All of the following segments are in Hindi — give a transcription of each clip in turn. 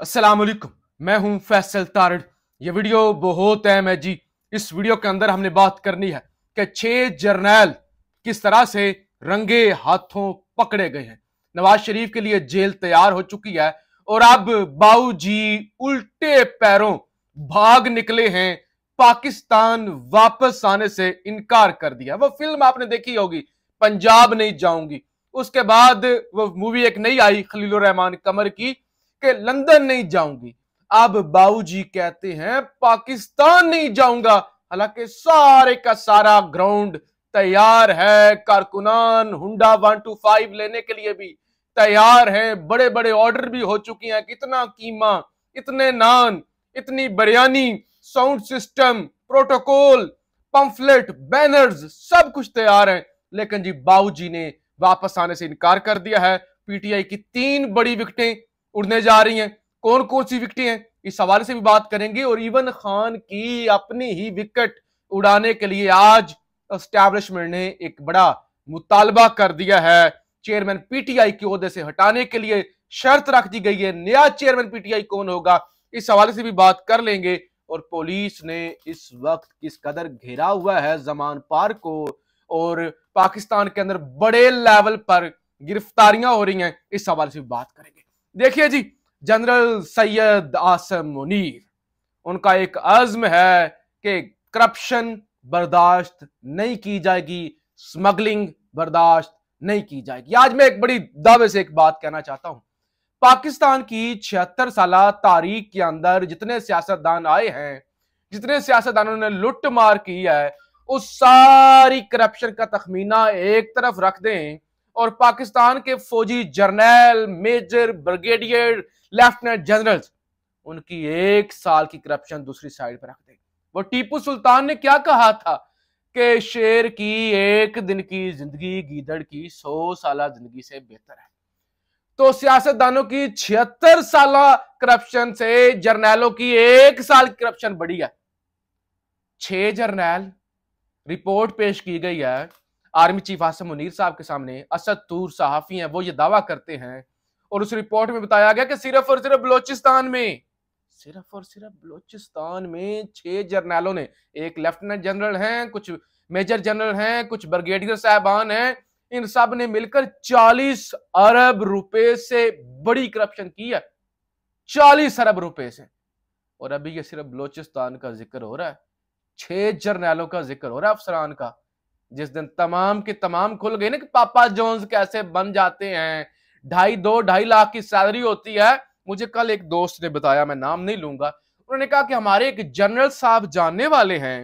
असलम मैं हूं फैसल तारड़ ये वीडियो बहुत अहम है जी इस वीडियो के अंदर हमने बात करनी है कि छह जर्नैल किस तरह से रंगे हाथों पकड़े गए हैं नवाज शरीफ के लिए जेल तैयार हो चुकी है और अब बाऊ जी उल्टे पैरों भाग निकले हैं पाकिस्तान वापस आने से इनकार कर दिया वो फिल्म आपने देखी होगी पंजाब नहीं जाऊंगी उसके बाद वो मूवी एक नई आई खलील रहमान कमर की कि लंदन नहीं जाऊंगी अब जी कहते हैं पाकिस्तान नहीं जाऊंगा हालांकि सारे का सारा ग्राउंड तैयार है कारकुनान हुडा वन टू फाइव लेने के लिए भी तैयार है बड़े बड़े ऑर्डर भी हो चुके हैं कितना कीमा इतने नान इतनी biryani sound system protocol pamphlet banners सब कुछ तैयार है लेकिन जी बाबू ने वापस आने से इनकार कर दिया है पीटीआई की तीन बड़ी विकटें उड़ने जा रही हैं कौन कौन सी विकटें हैं इस हवाले से भी बात करेंगे और इवन खान की अपनी ही विकेट उड़ाने के लिए आज एस्टैब्लिशमेंट ने एक बड़ा मुतालबा कर दिया है चेयरमैन पीटीआई के अहदे से हटाने के लिए शर्त रख दी गई है नया चेयरमैन पीटीआई कौन होगा इस हवाले से भी बात कर लेंगे और पुलिस ने इस वक्त किस कदर घेरा हुआ है जमान पार को और पाकिस्तान के अंदर बड़े लेवल पर गिरफ्तारियां हो रही हैं इस हवाले से भी बात करेंगे देखिए जी जनरल सैयद आसम मुनीर उनका एक आज़म है कि करप्शन बर्दाश्त नहीं की जाएगी स्मगलिंग बर्दाश्त नहीं की जाएगी आज मैं एक बड़ी दावे से एक बात कहना चाहता हूं पाकिस्तान की छिहत्तर साल तारीख के अंदर जितने सियासतदान आए हैं जितने सियासतदानों ने लुट मार की है उस सारी करप्शन का तखमीना एक तरफ रख दें और पाकिस्तान के फौजी जर्नैल मेजर ब्रिगेडियर लेफ्टिनेंट जनरल उनकी एक साल की करप्शन दूसरी साइड पर रख देगी वो टीपू सुल्तान ने क्या कहा था कि शेर की एक दिन की जिंदगी गीदड़ की सौ साल जिंदगी से बेहतर है तो सियासतदानों की छिहत्तर साल करप्शन से जर्नैलों की एक साल करप्शन बढ़ी है छह जर्नैल रिपोर्ट पेश की गई है आर्मी चीफ आसम मुनीर साहब के सामने असद तूर सहाफ़ी हैं वो ये दावा करते हैं और उस रिपोर्ट में बताया गया कि सिर्फ और सिर्फ बलोचिस्तान में सिर्फ और सिर्फ बलोचिस्तान में छह जर्नैलों ने एक लेफ्टिनेंट जनरल हैं कुछ मेजर जनरल हैं कुछ ब्रिगेडियर साहबान हैं इन सब ने मिलकर 40 अरब रुपए से बड़ी करप्शन की है 40 अरब रुपए से और अभी ये सिर्फ बलोचिस्तान का जिक्र हो रहा है छह जर्नैलों का जिक्र हो रहा है अफसरान का जिस दिन तमाम के तमाम खुल गए ना कि पापा जोन्स कैसे बन जाते हैं ढाई दो ढाई लाख की सैलरी होती है मुझे कल एक दोस्त ने बताया मैं नाम नहीं लूंगा उन्होंने कहा कि हमारे एक जनरल साहब जानने वाले हैं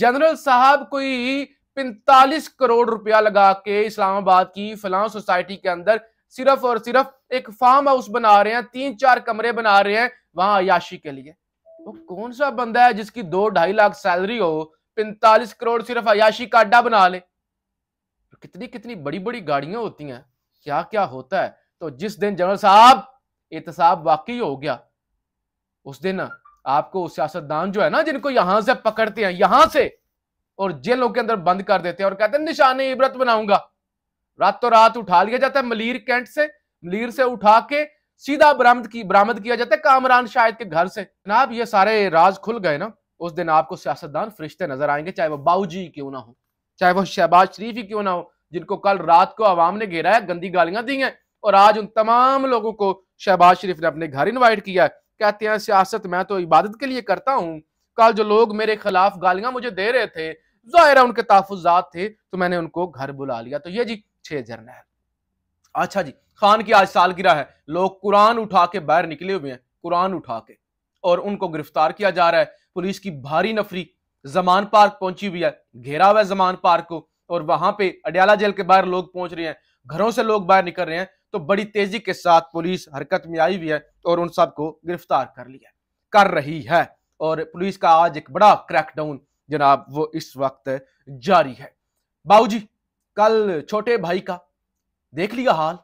जनरल साहब कोई पैंतालीस करोड़ रुपया लगा के इस्लामाबाद की फलां सोसाइटी के अंदर सिर्फ और सिर्फ एक फार्म हाउस बना रहे हैं तीन चार कमरे बना रहे हैं वहां अयाशी के लिए वो तो कौन सा बंदा है जिसकी दो ढाई लाख सैलरी हो पैंतालीस करोड़ सिर्फ अयाशी का अड्डा बना ले तो कितनी कितनी बड़ी बड़ी गाड़ियां होती हैं क्या क्या होता है तो जिस दिन जनरल साहब एहतसाब वाकई हो गया उस दिन आपको सियासतदान जो है ना जिनको यहां से पकड़ते हैं यहां से और जेलों के अंदर बंद कर देते हैं और कहते हैं निशाने इबरत बनाऊंगा रातों तो रात उठा लिया जाता है मलीर कैंट से मलीर से उठा के सीधा बरामद की बरामद किया जाता है कामरान शाहिद के घर से जनाब ये सारे राज खुल गए ना उस दिन आपको सियासतदान फरिश्ते नजर आएंगे चाहे वो बाऊजी क्यों ना हो चाहे वो शहबाज शरीफ ही क्यों ना हो जिनको कल रात को अवाम ने घेरा है गंदी गालियां दी हैं और आज उन तमाम लोगों को शहबाज शरीफ ने अपने घर इन्वाइट किया है कहते हैं सियासत मैं तो इबादत के लिए करता हूँ कल जो लोग मेरे खिलाफ गालियां मुझे दे रहे थे जाहिर उनके तहफात थे तो मैंने उनको घर बुला लिया तो ये जी छह जर्नैल अच्छा जी खान की आज सालगिरह है लोग कुरान उठा के बाहर निकले हुए हैं कुरान उठा के और उनको गिरफ्तार किया जा रहा है पुलिस की भारी नफरी जमान पार्क पहुंची हुई है घेरा हुआ जमान पार्क को और वहां पे अडयाला जेल के बाहर लोग पहुंच रहे हैं घरों से लोग बाहर निकल रहे हैं तो बड़ी तेजी के साथ पुलिस हरकत में आई हुई है और उन सबको गिरफ्तार कर लिया कर रही है और पुलिस का आज एक बड़ा क्रैकडाउन जनाब वो इस वक्त जारी है जी कल छोटे भाई का देख लिया हाल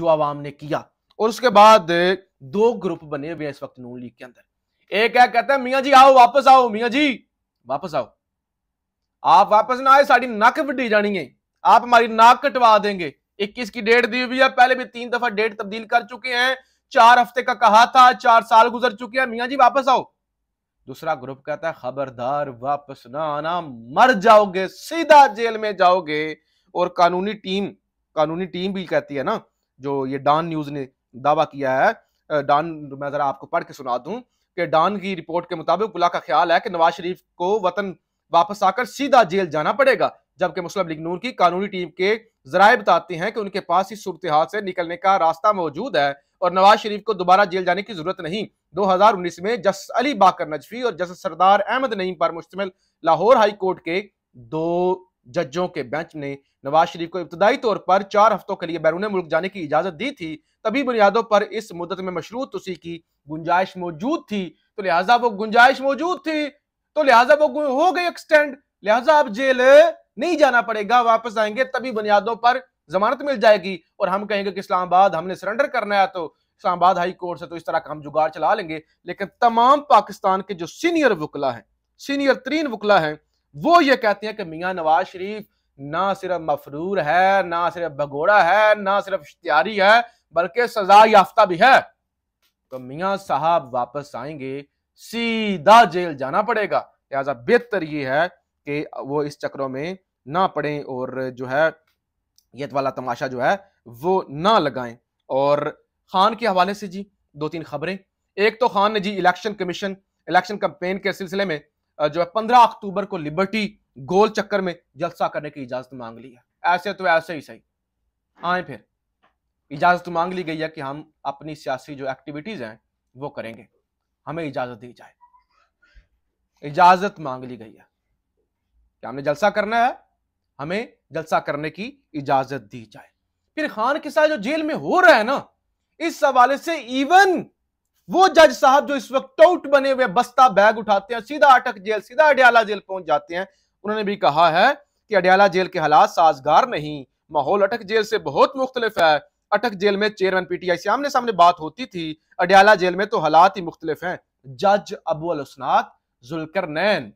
जो आवाम ने किया और उसके बाद दो ग्रुप बने हुए हैं इस वक्त नून लीग के अंदर एक क्या कहता है मियाँ जी आओ वापस आओ मियाँ जी वापस आओ आप वापस ना आए साड़ी नक वड्डी जानी है आप हमारी नाक कटवा देंगे 21 की डेट दी हुई है पहले भी तीन दफा डेट तब्दील कर चुके हैं चार हफ्ते का कहा था चार साल गुजर चुके हैं मियाँ जी वापस आओ दूसरा ग्रुप कहता है खबरदार वापस ना आना मर जाओगे सीधा जेल में जाओगे और कानूनी टीम कानूनी टीम भी कहती है ना जो ये डॉन न्यूज ने दावा किया है डॉन मैं जरा आपको पढ़ के सुना दूं के डान की रिपोर्ट के मुताबिक बुला का ख्याल है कि नवाज शरीफ को वतन वापस आकर सीधा जेल जाना पड़ेगा जबकि मुस्लिम लीग नून की कानूनी टीम के जराये बताते हैं कि उनके पास इस सूरत हाल से निकलने का रास्ता मौजूद है और नवाज शरीफ को दोबारा जेल जाने की जरूरत नहीं 2019 में जस अली बाकर नजफी और जस सरदार अहमद नईम पर मुश्तमिल लाहौर हाई कोर्ट के दो जजों के बेंच ने नवाज शरीफ को इब्तदाई तौर पर चार हफ्तों के लिए बैरून मुल्क जाने की इजाज़त दी थी तभी बुनियादों पर इस मुद्दत में मशरूत उसी की गुंजाइश मौजूद थी तो लिहाजा वो गुंजाइश मौजूद थी तो लिहाजा वो हो गई एक्सटेंड लिहाजा आप जेल नहीं जाना पड़ेगा वापस आएंगे तभी बुनियादों पर जमानत मिल जाएगी और हम कहेंगे कि इस्लामाबाद हमने सरेंडर करना है तो इस्लामाबाद हाई कोर्ट से तो इस तरह का हम जुगाड़ चला लेंगे लेकिन तमाम पाकिस्तान के जो सीनियर वकला हैं सीनियर तरीन वकला हैं वो ये कहते हैं कि मियाँ नवाज शरीफ ना सिर्फ मफरूर है ना सिर्फ भगोड़ा है ना सिर्फ इश्तियारी है बल्कि सजा याफ्ता भी है तो मियाँ साहब वापस आएंगे सीधा जेल जाना पड़ेगा लिहाजा बेहतर ये है कि वो इस चक्रों में ना पड़े और जो है ये वाला तमाशा जो है वो ना लगाएं और खान के हवाले से जी दो तीन खबरें एक तो खान ने जी इलेक्शन कमीशन इलेक्शन कंपेन के सिलसिले में जो है पंद्रह अक्टूबर को लिबर्टी गोल चक्कर में जलसा करने की इजाजत मांग ली है ऐसे तो ऐसे ही सही आए फिर इजाजत मांग ली गई है कि हम अपनी सियासी जो एक्टिविटीज हैं वो करेंगे हमें इजाजत दी जाए इजाजत मांग ली गई है कि हमने जलसा करना है हमें जलसा करने की इजाजत दी जाए फिर खान के साथ जो जेल में हो रहा है ना इस हवाले से इवन वो जज साहब जो इस वक्त टोट बने हुए बस्ता बैग उठाते हैं सीधा अटक जेल सीधा अडयाला जेल पहुंच जाते हैं उन्होंने भी कहा है कि अडयाला जेल के हालात साजगार नहीं माहौल अटक जेल से बहुत मुख्तलिफ है अटक जेल में चेयरमैन पीटीआई से आमने सामने बात होती थी अडयाला जेल में तो हालात ही मुख्तलिफ हैं जज अबू अलसनात जुलकर नैन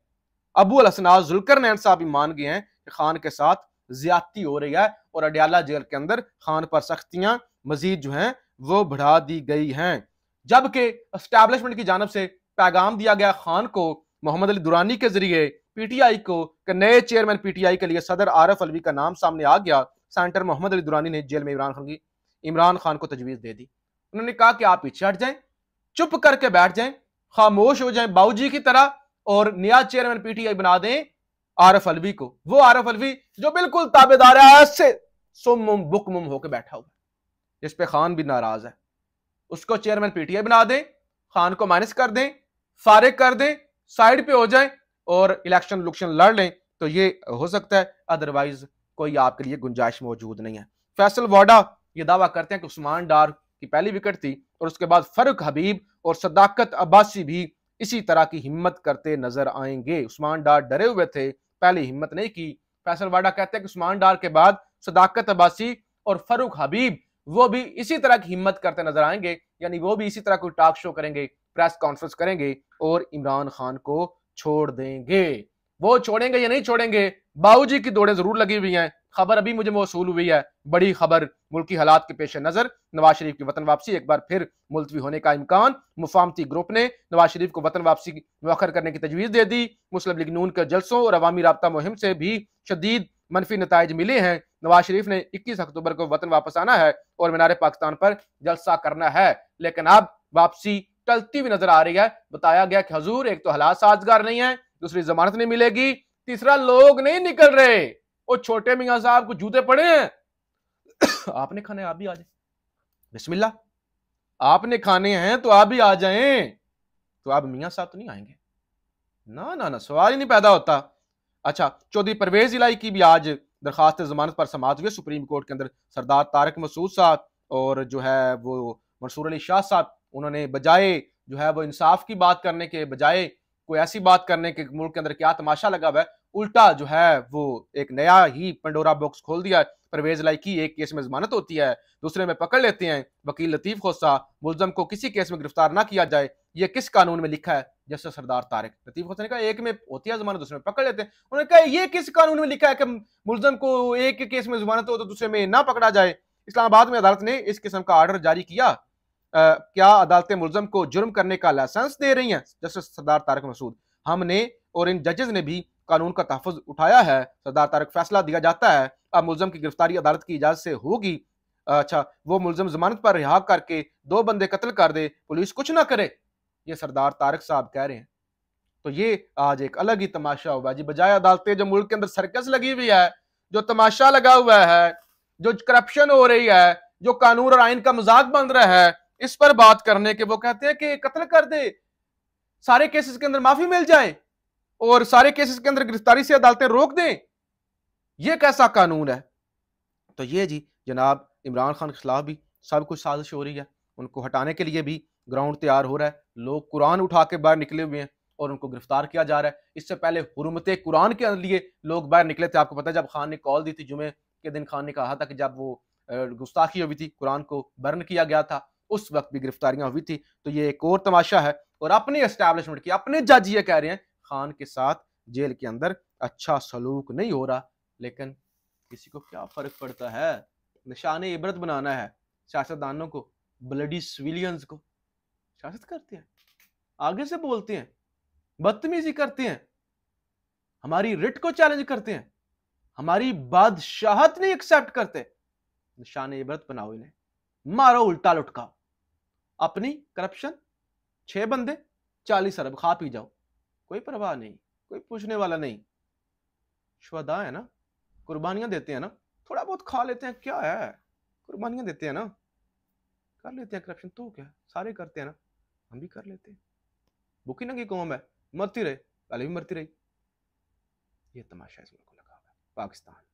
अबू अल अलसनात जुलकर नैन साहब मान गए हैं कि खान के साथ ज्यादती हो रही है और अडयाला जेल के अंदर खान पर सख्तियां मजीद जो हैं वो बढ़ा दी गई हैं जबकि इस्टेब्लिशमेंट की जानब से पैगाम दिया गया खान को मोहम्मद अली दुरानी के जरिए पीटीआई को नए चेयरमैन पीटीआई के लिए सदर आरफ अलवी का नाम सामने आ गया सेंटर मोहम्मद अली दुरानी ने जेल में इमरान खान की इमरान खान को तजवीज़ दे दी उन्होंने कहा कि आप पीछे हट जाए चुप करके बैठ जाए खामोश हो जाए बाऊजी की तरह और नया चेयरमैन पीटीआई बना दें आरफ अलवी को वो आरफ अलवी जो बिल्कुल ताबेदार है आज से सुम मुम होकर बैठा हुआ जिसपे खान भी नाराज है उसको चेयरमैन पीटीए बना दें खान को माइनस कर दें फारिग कर दें साइड पे हो जाए और इलेक्शन लुक्शन लड़ लें तो ये हो सकता है अदरवाइज कोई आपके लिए गुंजाइश मौजूद नहीं है फैसल वाडा ये दावा करते हैं कि उस्मान डार की पहली विकेट थी और उसके बाद फरुख हबीब और सदाकत अब्बासी भी इसी तरह की हिम्मत करते नजर आएंगे उस्मान डार डरे हुए थे पहले हिम्मत नहीं की फैसल वाडा कहते हैं कि उस्मान डार के बाद सदाकत अब्बासी और फरुख हबीब वो भी इसी तरह की हिम्मत करते नजर आएंगे यानी वो भी इसी तरह कोई टॉक शो करेंगे प्रेस कॉन्फ्रेंस करेंगे और इमरान खान को छोड़ देंगे वो छोड़ेंगे या नहीं छोड़ेंगे बाबूजी की दौड़े जरूर लगी हुई हैं खबर अभी मुझे मौसू हुई है बड़ी खबर मुल्की हालात के पेश नजर नवाज शरीफ की वतन वापसी एक बार फिर मुलतवी होने का इम्कान मुफामती ग्रुप ने नवाज शरीफ को वतन वापसी मखर करने की तजवीज़ दे दी मुस्लिम लीग नून के जलसों और अवामी रबता मुहिम से भी शदीद मनफी नतज मिले हैं नवाज शरीफ ने 21 अक्टूबर को वतन वापस आना है और मीनार पाकिस्तान पर जलसा करना है लेकिन अब वापसी टलती हुई नजर आ रही है बताया गया कि हजूर एक तो हालात साजगार नहीं है दूसरी जमानत नहीं मिलेगी तीसरा लोग नहीं निकल रहे वो छोटे मियाँ साहब को जूते पड़े हैं आपने खाने आप भी आ जाए बिस्मिल्ला आपने खाने हैं तो आप भी आ जाए तो आप मियाँ साहब तो नहीं आएंगे ना ना ना सवाल ही नहीं पैदा होता अच्छा चौधरी परवेज इलाई की भी आज दरखास्त जमानत पर समाज हुए सुप्रीम कोर्ट के अंदर सरदार तारक मसूद साहब और जो है वो मंसूर अली शाह साहब उन्होंने बजाय जो है वो इंसाफ की बात करने के बजाय कोई ऐसी बात करने के मुल्क के अंदर क्या तमाशा लगा हुआ है उल्टा जो है वो एक नया ही पंडोरा बॉक्स खोल दिया परवेज की एक केस में जमानत होती है दूसरे में पकड़ लेते हैं वकील लतीफ खोसा मुलजम को किसी केस में गिरफ्तार ना किया जाए ये किस कानून में लिखा है जैसे सरदार तारिक लतीफ खोसा ने कहा एक में होती है जमानत दूसरे में पकड़ लेते हैं उन्होंने कहा ये किस कानून में लिखा है कि मुलजम को एक केस में जमानत हो तो दूसरे में ना पकड़ा जाए इस्लामाबाद में अदालत ने इस किस्म का ऑर्डर जारी किया आ, क्या अदालतें मुलजम को जुर्म करने का लाइसेंस दे रही हैं जस्टिस सरदार तारक मसूद हमने और इन जजेज ने भी कानून का तहफ़ उठाया है सरदार तारक फैसला दिया जाता है अब मुलजम की गिरफ्तारी अदालत की इजाज़त से होगी अच्छा वो मुलजम जमानत पर रिहा करके दो बंदे कत्ल कर दे पुलिस कुछ ना करे ये सरदार तारक साहब कह रहे हैं तो ये आज एक अलग ही तमाशा हुआ जी बजाय अदालतें जो मुल्क के अंदर सर्कस लगी हुई है जो तमाशा लगा हुआ है जो करप्शन हो रही है जो कानून और आइन का मजाक बन रहा है इस पर बात करने के वो कहते हैं कि कत्ल कर दे सारे केसेस के अंदर माफी मिल जाए और सारे केसेस के अंदर गिरफ्तारी से अदालतें रोक दें यह कैसा कानून है तो ये जी जनाब इमरान खान के खिलाफ भी सब कुछ साजिश हो रही है उनको हटाने के लिए भी ग्राउंड तैयार हो रहा है लोग कुरान उठा के बाहर निकले हुए हैं और उनको गिरफ्तार किया जा रहा है इससे पहले हरमत कुरान के लिए लोग बाहर निकले थे आपको पता है जब खान ने कॉल दी थी जुमे के दिन खान ने कहा था कि जब वो गुस्ताखी हुई थी कुरान को बर्न किया गया था उस वक्त भी गिरफ्तारियां हुई थी तो ये एक और तमाशा है और अपने एस्टेब्लिशमेंट की अपने जज ये कह रहे हैं खान के साथ जेल के अंदर अच्छा सलूक नहीं हो रहा लेकिन किसी को क्या फर्क पड़ता है निशान इबरत बनाना है सियासतदानों को ब्लडी सिविलियंस को सियासत करते हैं आगे से बोलते हैं बदतमीजी करते हैं हमारी रिट को चैलेंज करते हैं हमारी बादशाहत नहीं एक्सेप्ट करते निशान इबरत बनाओ इन्हें मारो उल्टा लुटका अपनी करप्शन छह बंदे चालीस अरब खा पी जाओ कोई परवाह नहीं कोई पूछने वाला नहीं शुदा है ना कुर्बानियां देते हैं ना थोड़ा बहुत खा लेते हैं क्या है कुर्बानियां देते हैं ना कर लेते हैं करप्शन तो क्या सारे करते हैं ना हम भी कर लेते हैं भूखी नंगी कौम है मरती रहे पहले भी मरती रही ये तमाशा इस मुल्क को लगा हुआ है पाकिस्तान